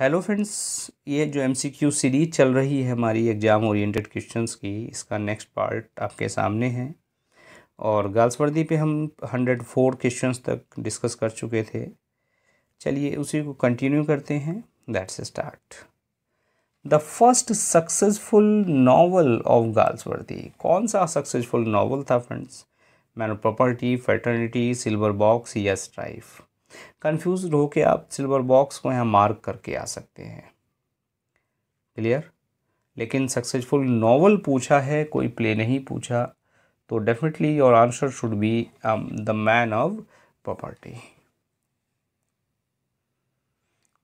Hello friends ये जो M series चल रही है हमारी एग्ज़ाम ओरिएंटेड क्वेश्चंस की इसका नेक्स्ट पार्ट आपके सामने है और गर्ल्स वर्दी पर हम हंड्रेड फोर क्वेश्चंस तक डिस्कस कर चुके थे चलिए उसी को कंटिन्यू करते हैं that's start the first successful novel of Galsworthy कौन सा सक्सेसफुल नावल था friends man property fraternity silver box या स्ट्राइफ कन्फ्यूज के आप सिल्वर बॉक्स को यहाँ मार्क करके आ सकते हैं क्लियर लेकिन सक्सेसफुल नॉवल पूछा है कोई प्ले नहीं पूछा तो definitely your answer should be the man of property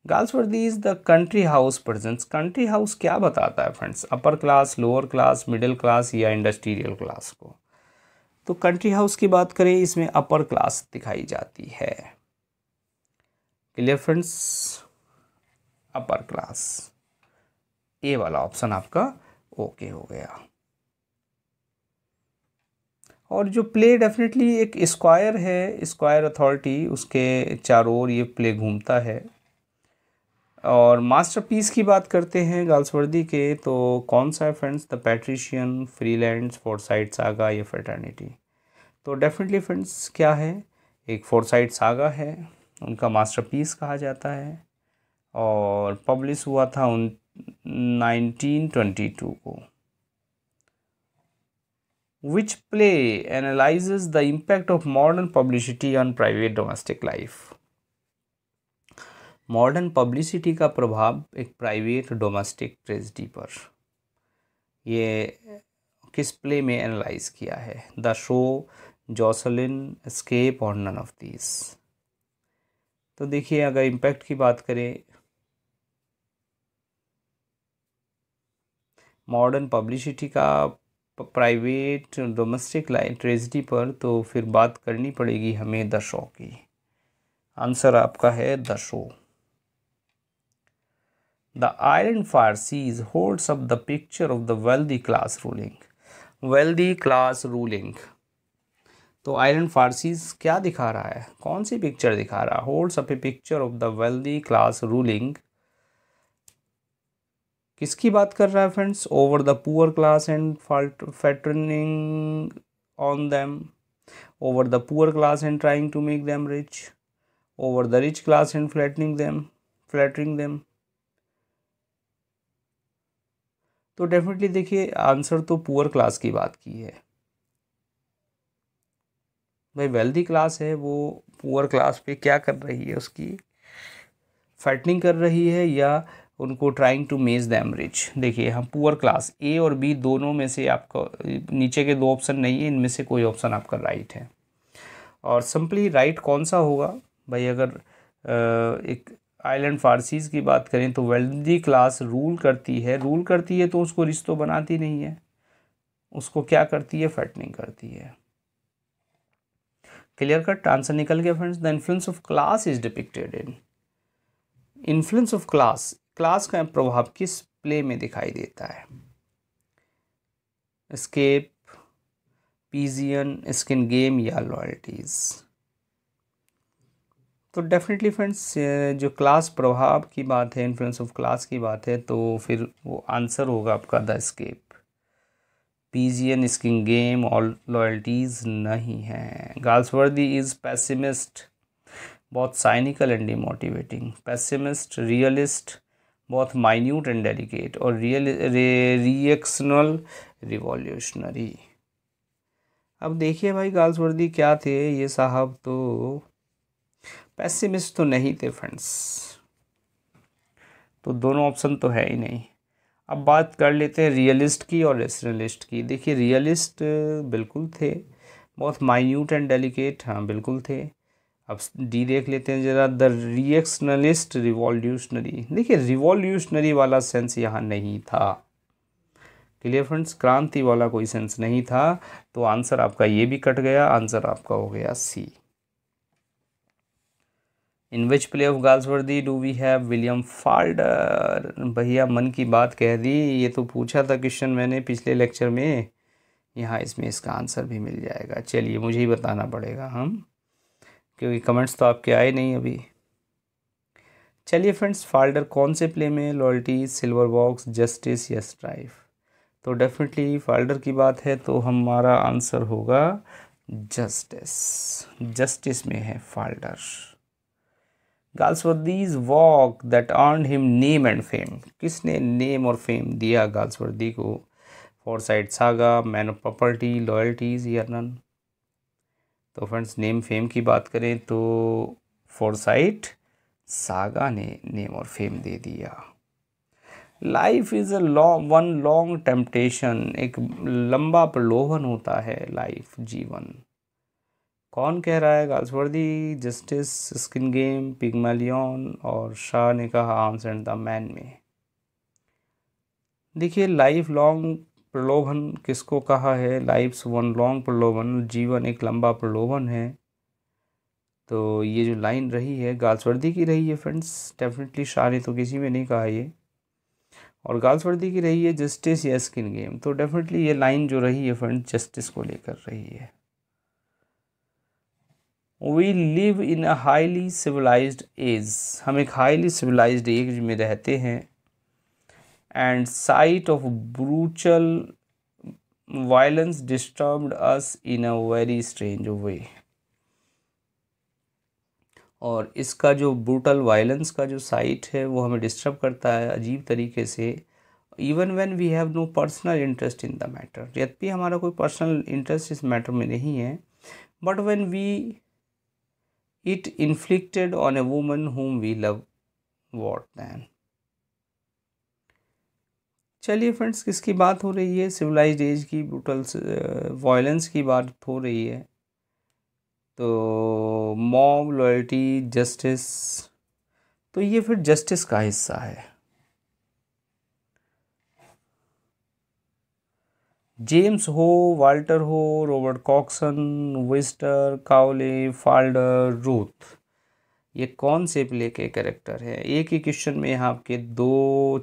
Galsworthy is the country house presents country house क्या बताता है friends upper class lower class middle class या इंडस्ट्रियल क्लास को तो कंट्री हाउस की बात करें इसमें अपर क्लास दिखाई जाती है clear friends upper class A वाला ऑप्शन आपका ओके हो गया और जो प्ले डेफिनेटली एक स्क्वायर है स्क्वायर अथॉरिटी उसके चारों ओर ये प्ले घूमता है और मास्टरपीस की बात करते हैं गाल्सवर्दी के तो कौन सा है friends the patrician Freelands Forsyte saga या फ्रेटर्निटी तो डेफिनेटली फ्रेंड्स क्या है एक फोरसाइट सागा है उनका मास्टरपीस कहा जाता है और पब्लिश हुआ था उन 1922 को which play analyse the impact of modern publicity on private domestic life modern publicity का प्रभाव एक प्राइवेट डोमेस्टिक ट्रेजडी पर ये किस प्ले में एनालाइज किया है द शो जॉसलिन स्केप और नन ऑफ दीज तो देखिए अगर इम्पैक्ट की बात करें मॉडर्न पब्लिसिटी का प्राइवेट डोमेस्टिक लाइन ट्रेजिडी पर तो फिर बात करनी पड़ेगी हमें द शो की आंसर आपका है the show the iron farces holds up the picture of the wealthy class ruling wealthy class ruling तो आयरन फारसीज क्या दिखा रहा है कौन सी पिक्चर दिखा रहा है holds up a picture of the wealthy class ruling किसकी बात कर रहा है friends over the poor class and fattening on them over the poor class and trying to make them rich over the rich class and flattening them flattering them तो definitely देखिए answer तो poor class की बात की है भाई wealthy class है वो पुअर क्लास पे क्या कर रही है उसकी फैटनिंग कर रही है या उनको trying to make them rich देखिए हम पुअर क्लास ए और बी दोनों में से आपका नीचे के दो ऑप्शन नहीं है इनमें से कोई ऑप्शन आपका राइट है और सिंपली राइट कौन सा होगा भाई अगर एक आइलैंड फारसीज़ की बात करें तो वेल्दी क्लास रूल करती है रूल करती है तो उसको रिश्तों बनाती नहीं है उसको क्या करती है फैटनिंग करती है क्लियर कट आंसर निकल गया friends the influence of class is depicted in influence of class class का प्रभाव किस प्ले में दिखाई देता है स्केप पीजियन स्किन गेम या लॉयल्टीज़ तो डेफिनेटली फ्रेंड्स जो क्लास प्रभाव की बात है इन्फ्लुएंस ऑफ क्लास की बात है तो फिर वो आंसर होगा आपका the escape pigeon skin game और लॉयल्टीज़ नहीं है गाल्सवर्दी इज़ पैसिमिस्ट बहुत cynical and demotivating pessimist realist बहुत माइन्यूट एंड डेलिकेट और रियल रिएक्शनल रिवॉल्यूशनरी अब देखिए भाई गाल्सवर्दी क्या थे ये साहब तो पैसिमिस्ट तो नहीं थे फ्रेंड्स तो दोनों ऑप्शन तो है ही नहीं अब बात कर लेते हैं रियलिस्ट की और रेशनलिस्ट की देखिए रियलिस्ट बिल्कुल थे बहुत माइन्यूट एंड डेलिकेट हाँ बिल्कुल थे अब डी देख लेते हैं ज़रा द रिएक्शनलिस्ट रिवॉल्यूशनरी देखिए रिवॉल्यूशनरी वाला सेंस यहाँ नहीं था क्लियर फ्रेंड्स क्रांति वाला कोई सेंस नहीं था तो आंसर आपका ये भी कट गया आंसर आपका हो गया see in which play of worthy do we have William Falder भैया मन की बात कह दी ये तो पूछा था क्वेश्चन मैंने पिछले लेक्चर में यहाँ इसमें इसका आंसर भी मिल जाएगा चलिए मुझे ही बताना पड़ेगा हम क्योंकि कमेंट्स तो आपके आए नहीं अभी चलिए फ्रेंड्स फाल्डर कौन से प्ले में लॉयल्टी सिल्वर बॉक्स जस्टिस या स्ट्राइफ तो डेफिनेटली फाल्डर की बात है तो हमारा आंसर होगा जस्टिस जस्टिस में है Falder Galsworthy's work that earn him name and fame किसने नेम और फेम दिया गाल्स को Forsyte saga man of property loyalties या नन तो फ्रेंड्स नेम फेम की बात करें तो फॉर साइट सागा ने नेम और फेम दे दिया life is a long one long temptation एक लंबा प्रलोभन होता है लाइफ जीवन कौन कह रहा है Galsworthy justice skin game Pygmalion और शाह ने कहा आर्म्स एंड द मैन में देखिए लाइफ लॉन्ग प्रलोभन किसको कहा है लाइफ्स वन लॉन्ग प्रलोभन जीवन एक लंबा प्रलोभन है तो ये जो लाइन रही है गार्ल्सवर्दी की रही है फ्रेंड्स डेफिनेटली शाह ने तो किसी में नहीं कहा ये और गाल्सवर्दी की रही है जस्टिस या स्किन गेम तो डेफिनेटली ये लाइन जो रही है फ्रेंड्स जस्टिस को लेकर रही है we live in a highly civilised age हम एक हाईली सिविलाइज्ड एज में रहते हैं and sight of brutal violence disturbed us in a very strange way और इसका जो ब्रूटल वायलेंस का जो साइट है वो हमें डिस्टर्ब करता है अजीब तरीके से even when we have no personal interest in the matter यद्यपि हमारा कोई पर्सनल इंटरेस्ट इस मैटर में नहीं है but when we it inflicted on a woman whom we love what then चलिए फ्रेंड्स किसकी बात हो रही है सिविलाइज्ड एज की ब्रूटल वायलेंस uh, की बात हो रही है तो मॉब लॉयल्टी जस्टिस तो ये फिर जस्टिस का हिस्सा है जेम्स हो वाल्टर हो Robert Cokeson Wister Cowley Falder Ruth ये कौन से प्ले के करेक्टर हैं एक ही क्वेश्चन में यहाँ आपके दो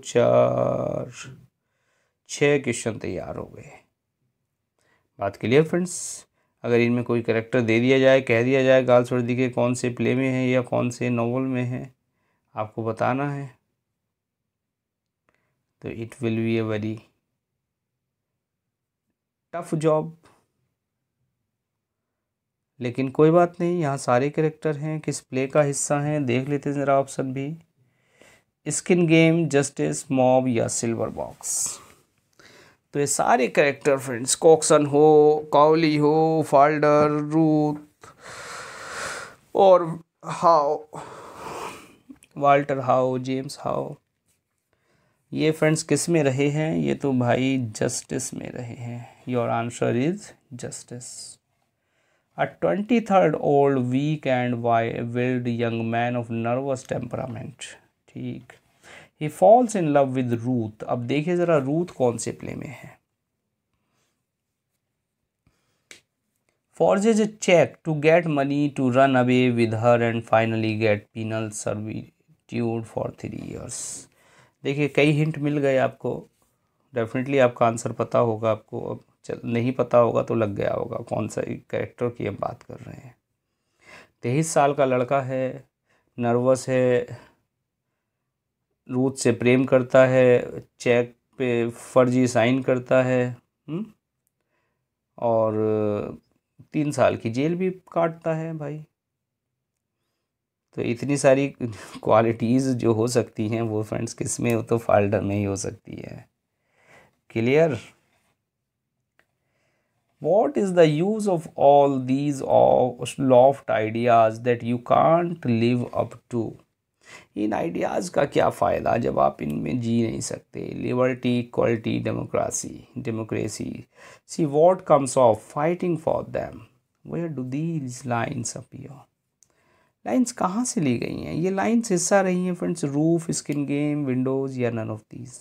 चार छः क्वेश्चन तैयार हो गए बात क्लियर फ्रेंड्स अगर इनमें कोई करेक्टर दे दिया जाए कह दिया जाए गाल सर्दी के कौन से प्ले में है या कौन से नावल में है आपको बताना है तो it will be a very tough job लेकिन कोई बात नहीं यहाँ सारे करेक्टर हैं किस प्ले का हिस्सा हैं देख लेते हैं ज़रा ऑप्शन भी स्किन गेम जस्टिस मॉब या सिल्वर बॉक्स तो ये सारे करेक्टर फ्रेंड्स कॉक्सन हो काउली हो फाल्डर रूथ और हाओ वाल्टर हाओ जेम्स हाओ ये फ्रेंड्स किस में रहे हैं ये तो भाई जस्टिस में रहे हैं your answer is justice a twenty third old weak and wild young man of nervous temperament ठीक ही falls in love with Ruth अब देखिए जरा रूथ कौन से प्ले में है forge is a cheque to get money to run away with her and finally get penal servitude for three years देखिए कई हिंट मिल गए आपको डेफिनेटली आपका आंसर पता होगा आपको अब चल नहीं पता होगा तो लग गया होगा कौन सा कैरेक्टर की हम बात कर रहे हैं तेईस साल का लड़का है नर्वस है रूथ से प्रेम करता है चेक पे फर्जी साइन करता है हुँ? हम्म, और तीन साल की जेल भी काटता है भाई तो इतनी सारी क्वालिटीज़ जो हो सकती हैं वो फ्रेंड्स किस में तो फाल्डर में ही हो सकती है clear is the use of all these of lofty ideas that you can't live up to इन आइडियाज़ का क्या फ़ायदा जब आप इनमें जी नहीं सकते liberty equality democracy democracy see what comes of fighting for them where do these lines appear lines कहाँ से ली गई हैं ये लाइंस हिस्सा रही हैं friends roof skin game windows या नन ऑफ दीज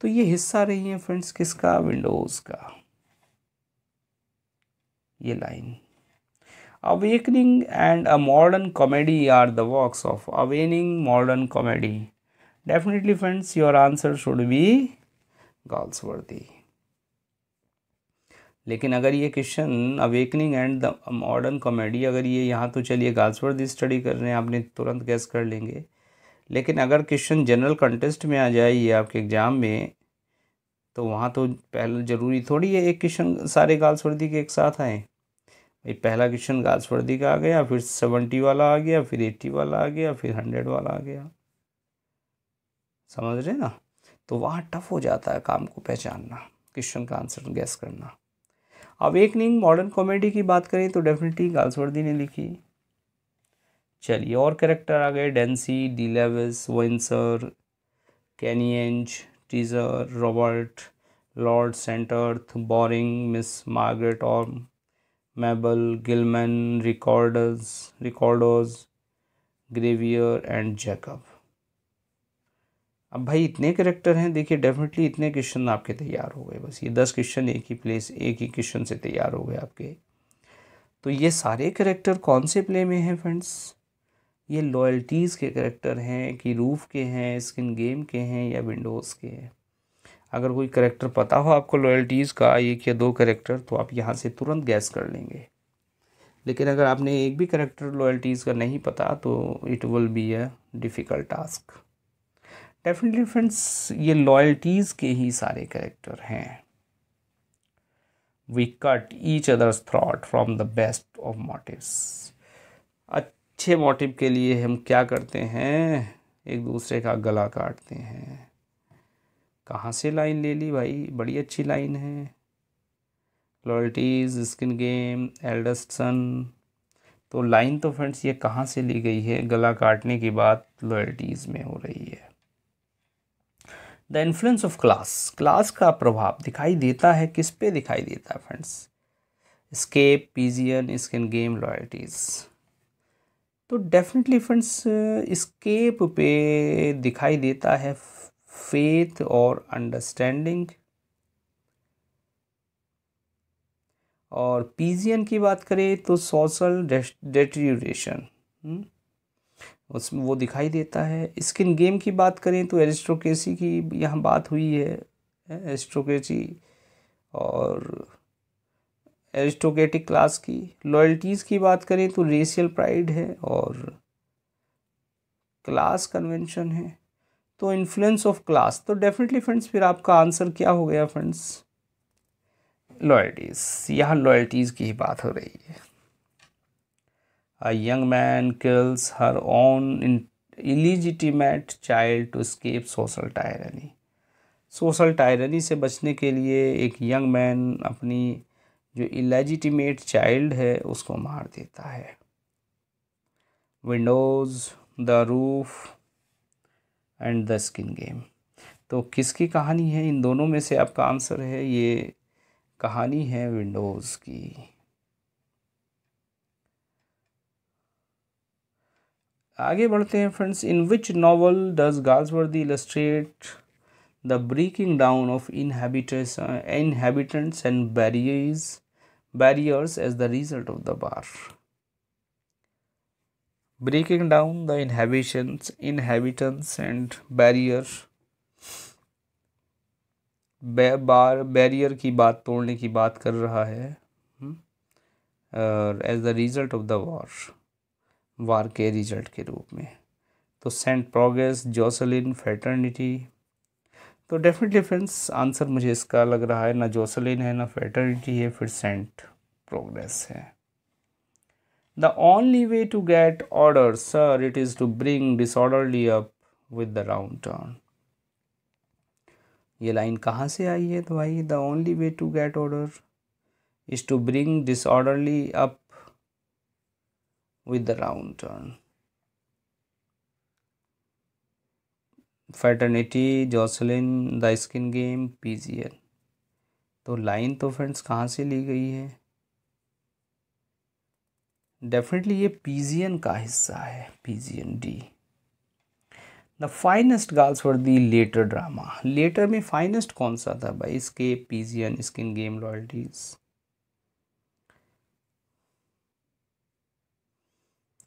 तो ये हिस्सा रही हैं फ्रेंड्स किसका विंडोज़ का ये line awakening and a modern comedy are the works of awakening modern comedy definitely friends your answer should be Galsworthy लेकिन अगर ये question awakening and the modern comedy अगर ये यहाँ तो चलिए गाल्सवर्ड स्टडी कर रहे हैं आपने तुरंत गैस कर लेंगे लेकिन अगर क्वेश्चन जनरल कंटेस्ट में आ जाए ये आपके एग्ज़ाम में तो वहाँ तो पहले ज़रूरी थोड़ी है एक क्वेश्चन सारे गाल्सवर्दी के एक साथ आए भाई पहला क्वेश्चन गाल्सवर्दी का आ गया फिर सेवेंटी वाला आ गया फिर एट्टी वाला आ गया फिर हंड्रेड वाला आ गया समझ रहे ना तो वहाँ टफ हो जाता है काम को पहचानना क्वेश्चन का आंसर गैस करना अवेकनिंग मॉडर्न कॉमेडी की बात करें तो डेफिनेटली गालसवर्दी ने लिखी चलिए और करेक्टर आ गए Dancy De Levis Winsor Canynge Treisure Robert Lord St Erth Borring Miss Margaret और Mabel Gilman Ricardos Ricardos Graviter and Jacob अब भाई इतने करेक्टर हैं देखिए डेफिनेटली इतने क्वेश्चन आपके तैयार हो गए बस ये दस क्वेश्चन एक ही प्लेस एक ही क्वेश्चन से तैयार हो गए आपके तो ये सारे करेक्टर कौन से प्ले में हैं फ्रेंड्स ये लॉयल्टीज़ के करेक्टर हैं कि रूफ के हैं स्किन गेम के हैं या विंडोज़ के हैं अगर कोई करेक्टर पता हो आपको लॉयल्टीज़ का एक या दो करेक्टर तो आप यहाँ से तुरंत गैस कर लेंगे लेकिन अगर आपने एक भी करेक्टर लॉयल्टीज़ का नहीं पता तो it will be a difficult task definitely friends ये लॉयल्टीज़ के ही सारे कैरेक्टर हैं we cut each others throat from the best of motives अच्छे मोटिव के लिए हम क्या करते हैं एक दूसरे का गला काटते हैं कहाँ से लाइन ले ली भाई बड़ी अच्छी लाइन है Loyalties skin game eldest son तो लाइन तो फ्रेंड्स ये कहाँ से ली गई है गला काटने की बात लॉयल्टीज़ में हो रही है the influence of class class का प्रभाव दिखाई देता है किस पे दिखाई देता है friends escape pigeon skin game Loyalties तो डेफिनेटली फ्रेंड्स स्केप पे दिखाई देता है फेथ और अंडरस्टैंडिंग और पीजियन की बात करें तो सोशल डेट्रियोरेशन उसमें वो दिखाई देता है स्किन गेम की बात करें तो एरिस्ट्रोकेसी की यहाँ बात हुई है एरिस्ट्रोकेसी और एरिस्टोक्रेटिक क्लास की लॉयल्टीज़ की बात करें तो रेशियल प्राइड है और क्लास कन्वेंशन है तो इन्फ्लुएंस ऑफ क्लास तो डेफिनेटली फ्रेंड्स फिर आपका आंसर क्या हो गया फ्रेंड्स लॉयल्टीज़ यहाँ लॉयल्टीज़ की ही बात हो रही है a man man her own in illegitimate child to escape social tyranny social tyranny से बचने के लिए एक यंग मैन अपनी जो इलेजिटिमेट चाइल्ड है उसको मार देता है windows the roof and the skin game तो किसकी कहानी है इन दोनों में से आपका आंसर है ये कहानी है विंडोज़ की आगे बढ़ते हैं friends in which novel does Galsworthy illustrate the breaking down of inhabitants inhabitants and barriers barriers as the result of the bar breaking down the inhabitants inhabitants and barrier bar barrier की बात तोड़ने की बात कर रहा है as the result of the war war के result के रूप में तो सेंट प्रोग्रेस जोसलिन फेटर्निटी तो डेफिनेटली फ्रेंड्स आंसर मुझे इसका लग रहा है ना जोसलिन है ना फेटर्निटी है फिर सेंट प्रोग्रेस है the only way to get order sir it is to bring disorderly up with the round turn ये लाइन कहाँ से आई है तो भाई the only way to get order is to bring disorderly up with the round turn. Fraternity, Jocelyn, the skin game PGL. तो line तो friends कहाँ से ली गई है डेफिनेटली ये पीजीएन का हिस्सा है pigeon the the finest girls for the latter drama latter में फाइनेस्ट कौन सा था भाई इसके पीजीएन स्किन गेम लॉयल्टीज़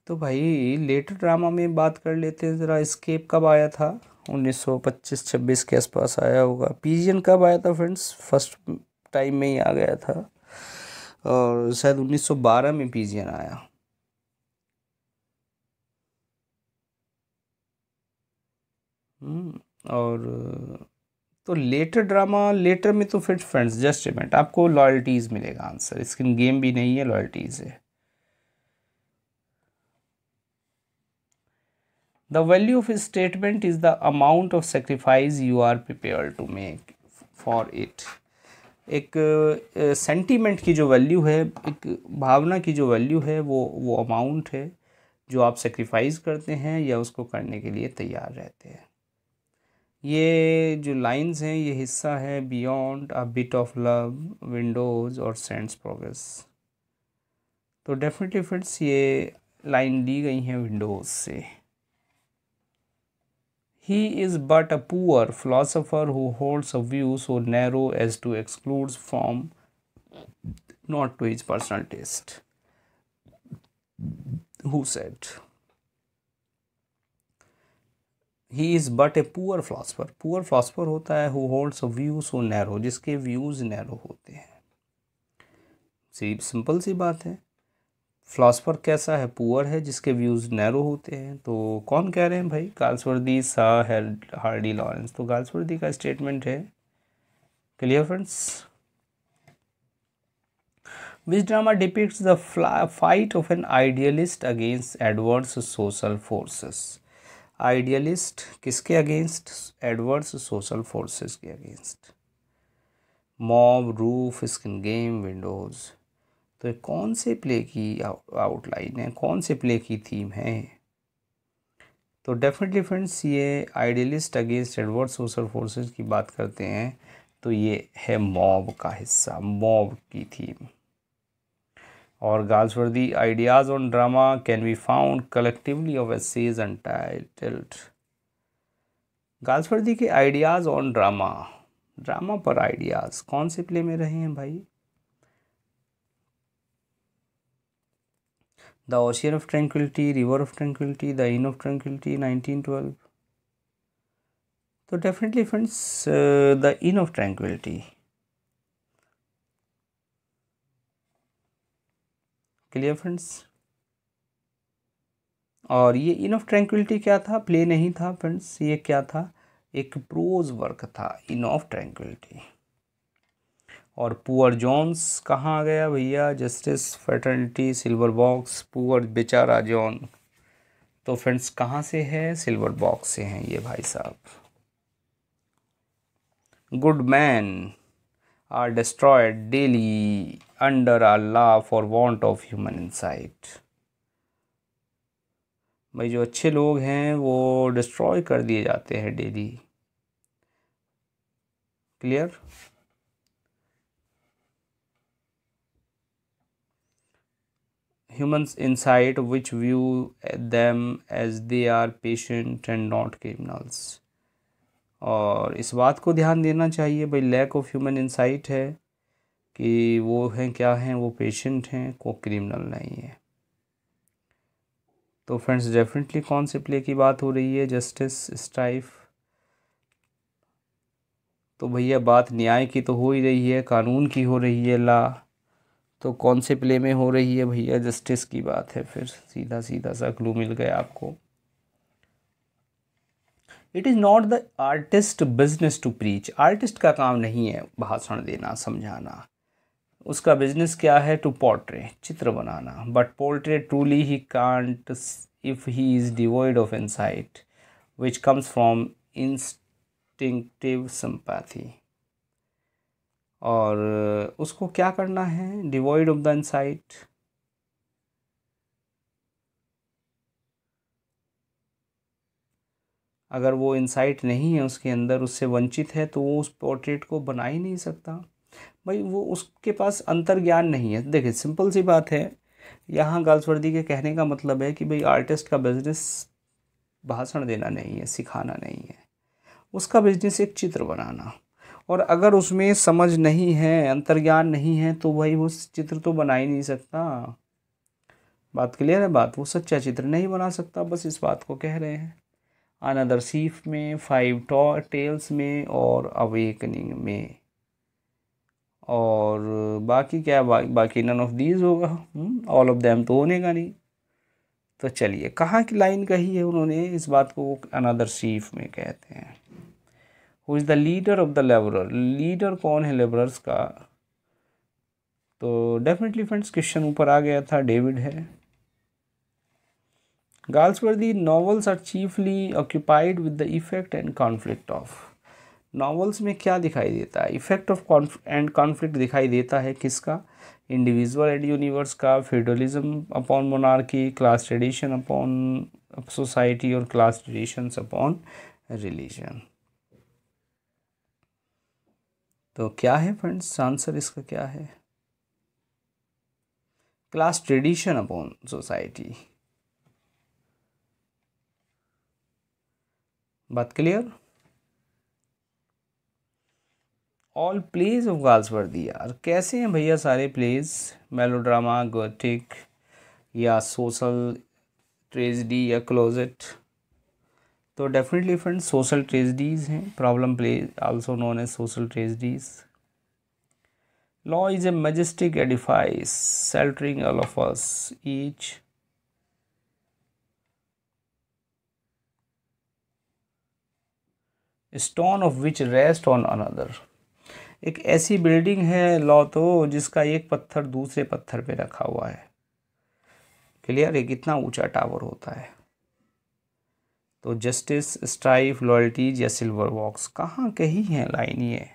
तो भाई लेटर ड्रामा में बात कर लेते हैं ज़रा स्केप कब आया था 1925-26 के आसपास आया होगा पीजियन कब आया था फ्रेंड्स फर्स्ट टाइम में ही आ गया था और शायद 1912 में पीजियन आया हम्म, और तो लेटर ड्रामा लेटर में तो फिर फ्रेंड्स जस्ट एमेंट आपको लॉयल्टीज़ मिलेगा आंसर स्किन गेम भी नहीं है लॉयल्टीज़ है The value of a statement is the amount of sacrifice you are prepared to make for it. एक सेंटीमेंट की जो वैल्यू है एक भावना की जो वैल्यू है वो वो अमाउंट है जो आप सेक्रीफाइस करते हैं या उसको करने के लिए तैयार रहते हैं ये जो लाइंस हैं ये हिस्सा है beyond a bit of love windows और सेंट्स प्रोग्रेस तो डेफिनेटली फ्रेंड्स ये लाइन ली गई हैं विंडोज़ से He is but a poor philosopher who holds a view so narrow as to exclude from not to his personal taste. Who said? he is but a poor philosopher poor philosopher होता है who holds a view so narrow जिसके views narrow होते हैं सी simple सी बात है philosopher कैसा है poor है जिसके व्यूज़ नैरो होते हैं तो कौन कह रहे हैं भाई गालसवर्दी सा तो है हार्डी लॉरेंस तो गालसवर्दी का स्टेटमेंट है clear friends which drama depict the fight of an idealist against adverse social forces idealist किसके अगेंस्ट एडवर्स सोशल फोर्सेस के against mob roof skin game windows तो कौन से प्ले की आउटलाइन है कौन से प्ले की थीम है तो डेफिनेटली फ्रेंड्स ये idealist against adverse social forces की बात करते हैं तो ये है मॉब का हिस्सा मॉब की थीम और Galsworthy ideas on drama can be found collectively of essays and titled Galsworthy के आइडियाज़ ऑन ड्रामा ड्रामा पर आइडियाज़ कौन से प्ले में रहे हैं भाई The Ocean of Tranquility, River of Tranquility, The Inn of Tranquility, 1912. तो definitely friends the inn of tranquillity clear friends और ये इन ऑफ ट्रैंक्विलिटी क्या था प्ले नहीं था फ्रेंड्स ये क्या था एक प्रोज वर्क था इन ऑफ ट्रैंक्विलिटी और पुअर जॉन्स कहाँ आ गया भैया justice fraternity silver box poor बेचारा जॉन तो फ्रेंड्स कहाँ से है सिल्वर बॉक्स से हैं ये भाई साहब good man are destroyed daily under a law for want of human insight भाई जो अच्छे लोग हैं वो डिस्ट्रॉय कर दिए जाते हैं daily clear humans insight which view them as they are patient and not criminals और इस बात को ध्यान देना चाहिए भाई लैक ऑफ ह्यूमन इंसाइट है कि वो हैं क्या हैं वो पेशेंट हैं को क्रिमिनल नहीं है तो फ्रेंड्स डेफिनेटली कौन से प्ले की बात हो रही है जस्टिस स्ट्राइफ तो भैया बात न्याय की तो हो ही रही है कानून की हो रही है ला तो कौन से प्ले में हो रही है भैया जस्टिस की बात है फिर सीधा सीधा सा क्लू मिल गया आपको it is not the artist business to preach artist का काम नहीं है भाषण देना समझाना उसका बिजनेस क्या है टू पोर्ट्रे चित्र बनाना but portray truly he can't if he is devoid of insight which comes from instinctive sympathy और उसको क्या करना है डिवॉइड ऑफ द इनसाइट अगर वो इनसाइट नहीं है उसके अंदर उससे वंचित है तो वो उस पोर्ट्रेट को बना ही नहीं सकता भाई वो उसके पास अंतर्ज्ञान नहीं है देखिए सिंपल सी बात है यहाँ गालस्वर्दी के कहने का मतलब है कि भाई आर्टिस्ट का बिजनेस भाषण देना नहीं है सिखाना नहीं है उसका बिजनेस एक चित्र बनाना और अगर उसमें समझ नहीं है अंतर्ज्ञान नहीं है तो भाई वो चित्र तो बना ही नहीं सकता बात क्लियर है बात वो सच्चा चित्र नहीं बना सकता बस इस बात को कह रहे हैं अनदर सीफ में फाइव टॉ टेल्स में और अवेकनिंग में और बाकी क्या बा, बाकी नन ऑफ दीज होगा ऑल ऑफ देम तो होने का नहीं तो चलिए कहाँ की लाइन कही है उन्होंने इस बात को अनदर सीफ में कहते हैं who is the leader of the labourer leader कौन है लेबरर्स का तो डेफिनेटली फ्रेंड्स क्वेश्चन ऊपर आ गया था डेविड है Galsworthy novels are chiefly occupied with the effect and conflict of novels में क्या दिखाई देता है इफेक्ट ऑफ एंड कॉन्फ्लिक्ट दिखाई देता है किसका इंडिविजुअल एंड यूनिवर्स का federalism upon monarchy class tradition upon society और क्लास ट्रेडिशंस अपॉन रिलीजन तो क्या है फ्रेंड्स आंसर इसका क्या है क्लास ट्रेडिशन अपॉन सोसाइटी बात clear all plays of the are कैसे हैं भैया सारे प्लेज मेलोड्रामा गोथिक या सोशल ट्रेजडी या क्लोजेट तो डेफिनेटली फ्रेंड्स सोशल ट्रेजडीज हैं problem play also known as social tragedies law is a majestic edifice सेल्टरिंग all of us each stone of which rest on another एक ऐसी building है law तो जिसका एक पत्थर दूसरे पत्थर पे रखा हुआ है क्लियर एक इतना ऊंचा टावर होता है तो जस्टिस स्ट्राइफ लॉयल्टीज या सिल्वर वॉक्स कहाँ कही हैं लाइन ये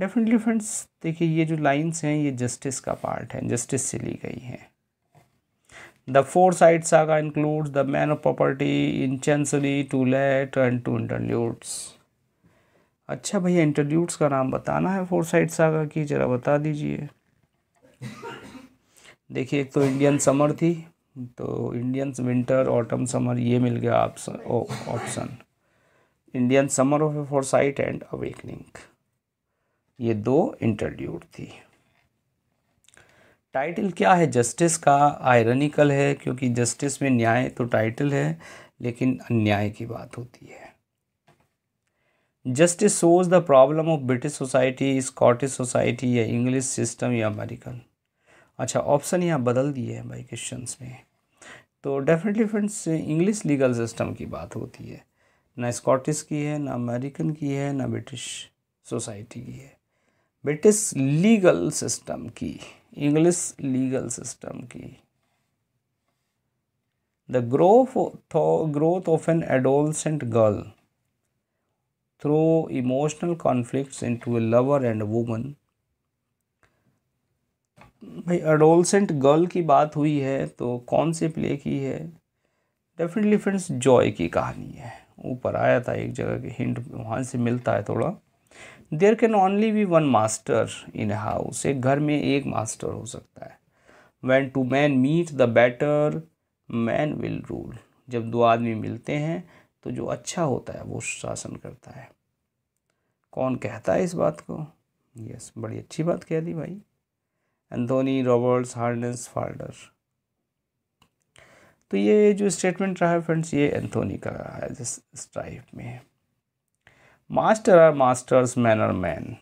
डेफिनेटली फ्रेंड्स देखिए ये जो लाइंस हैं ये जस्टिस का पार्ट है जस्टिस से ली गई हैं the Forsyte saga includes the man of property in chancery to let and two interludes अच्छा भैया इंटरल्यूट्स का नाम बताना है फोर साइड सागा की ज़रा बता दीजिए देखिए एक तो इंडियन समर थी तो इंडियंस विंटर ऑटम समर ये मिल गया option option Indian summer of Forsyte and awakening ये दो इंटरड्यूट थी टाइटल क्या है जस्टिस का आयरनिकल है क्योंकि जस्टिस में न्याय तो टाइटल है लेकिन अन्याय की बात होती है justice shows the problem of British society Scottish society या इंग्लिश सिस्टम या अमेरिकन अच्छा ऑप्शन यहाँ बदल दिए हैं भाई क्वेश्चन में तो definitely friends English legal system की बात होती है ना स्कॉटिश की है ना अमेरिकन की है ना ब्रिटिश सोसाइटी की है ब्रिटिश लीगल सिस्टम की इंग्लिश लीगल सिस्टम की the growth growth of an adolescent girl through emotional conflict into a lover and woman भाई अडोलसेंट गर्ल की बात हुई है तो कौन से प्ले की है डेफिनेटली फ्रेंड्स जॉय की कहानी है ऊपर आया था एक जगह के हिंट वहाँ से मिलता है थोड़ा there can only be one master in house एक घर में एक मास्टर हो सकता है when two man meet the better man will rule जब दो आदमी मिलते हैं तो जो अच्छा होता है वो शासन करता है कौन कहता है इस बात को यस बड़ी अच्छी बात कह दी भाई एंथोनी रॉबर्ट्स हार्डनेस फाल्डर तो ये जो स्टेटमेंट रहा है फ्रेंड्स ये एंथोनी का रहा है जिस इस टाइप में master are masters man are man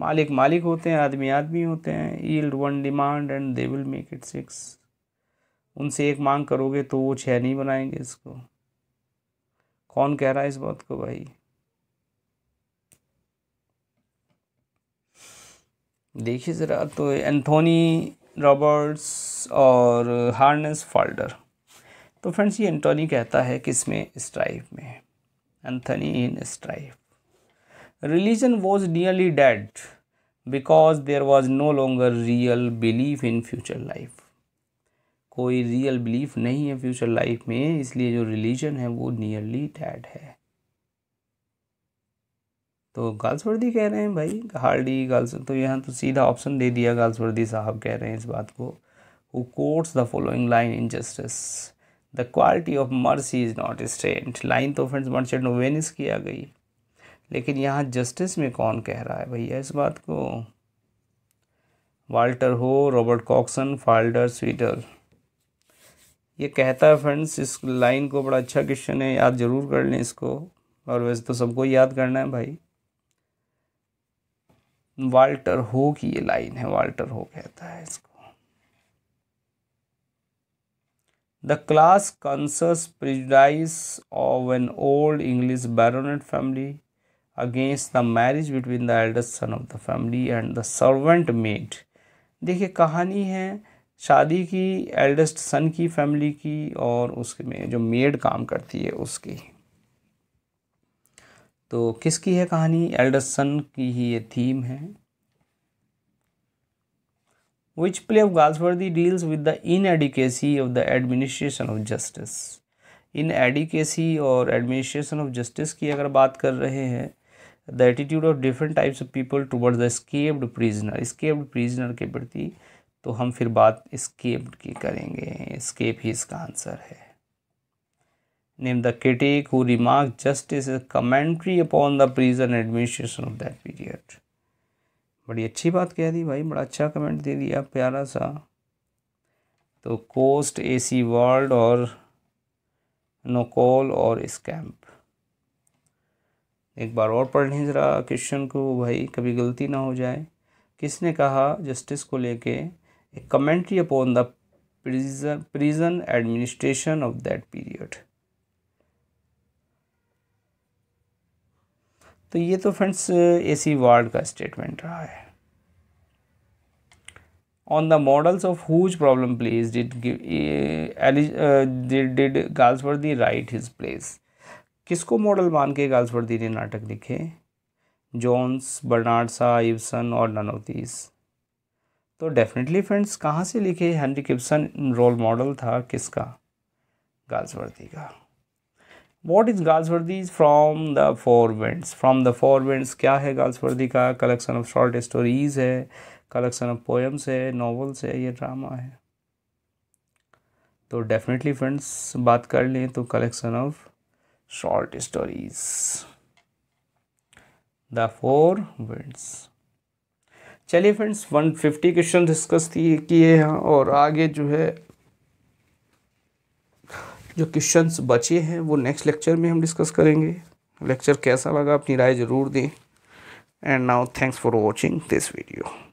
मालिक मालिक होते हैं आदमी आदमी होते हैं yield one demand and they will make it six उनसे एक मांग करोगे तो वो छः नहीं बनाएंगे इसको कौन कह रहा है इस बात को भाई देखिए ज़रा तो एंथोनी रॉबर्ट्स और हार्नेस फाल्डर तो फ्रेंड्स ये एंटोनी कहता है कि इसमें स्ट्राइफ में Anthony in strife religion was nearly dead because there was no longer real belief in future life कोई रियल बिलीफ नहीं है फ्यूचर लाइफ में इसलिए जो रिलीजन है वो नियरली डेड है तो गालसवर्दी कह रहे हैं भाई हार्डी गर्ल्स तो यहाँ तो सीधा ऑप्शन दे दिया गालसवर्दी साहब कह रहे हैं इस बात को who quotes the following line in Justice the quality of mercy is not strained line तो फ्रेंड्स मर्चेंट वेनिस किया गई लेकिन यहाँ जस्टिस में कौन कह रहा है भैया इस बात को वाल्टर हो रॉबर्ट कॉक्सन फाल्डर स्वीटर ये कहता है फ्रेंड्स इस लाइन को बड़ा अच्छा क्वेश्चन है याद ज़रूर कर लें इसको और वैसे तो सबको याद करना है भाई वाल्टर हो की ये लाइन है वाल्टर हो कहता है इसको the class concerns prejudice of an old English baronet family against the marriage between the eldest son of the family and the servant maid देखिए कहानी है शादी की एल्डेस्ट सन की फैमिली की और उसके में जो मेड काम करती है उसकी तो किसकी है कहानी एल्डरसन की ही ये थीम है which play of Galsworthy deals with the inadequacy of the administration of justice inadequacy और एडमिनिस्ट्रेशन ऑफ जस्टिस की अगर बात कर रहे हैं the attitude of different types of people towards the escaped prisoner escaped prisoner के प्रति तो हम फिर बात स्केप्ड की करेंगे स्केप ही इसका आंसर है named the critic who remarked justice as a commentary upon the prison administration of that period बड़ी अच्छी बात कह दी भाई बड़ा अच्छा कमेंट दे दिया प्यारा सा तो कोस्ट एसी वर्ल्ड और नोकोल और स्कैम्प एक बार और पढ़ लें ज़रा क्वेश्चन को भाई कभी गलती ना हो जाए किसने कहा जस्टिस को लेके a commentary upon the prison prison administration of that period तो ये तो फ्रेंड्स एसी वार्ड का स्टेटमेंट रहा है on the models of whose problem plays did give write his plays किसको मॉडल मान के गाल्सवर्दी ने नाटक लिखे जॉन्स बर्नार्ड सा और ननोतीस तो डेफिनेटली फ्रेंड्स कहाँ से लिखे हेनरी किब्सन रोल मॉडल था किसका गाल्सवर्दी का वॉट इज़ वर्दी from the four winds from the four winds क्या है वर्दी का कलेक्शन ऑफ शॉर्ट स्टोरीज है कलेक्शन ऑफ पोएम्स है नॉवल्स है ये ड्रामा है तो डेफिनेटली फ्रेंड्स बात कर लें तो collection of short stories the four winds चलिए फ्रेंड्स 150 क्वेश्चन डिस्कस किए हैं और आगे जो है जो क्वेश्चंस बचे हैं वो नेक्स्ट लेक्चर में हम डिस्कस करेंगे लेक्चर कैसा लगा अपनी राय ज़रूर दें and now thanks for watching this video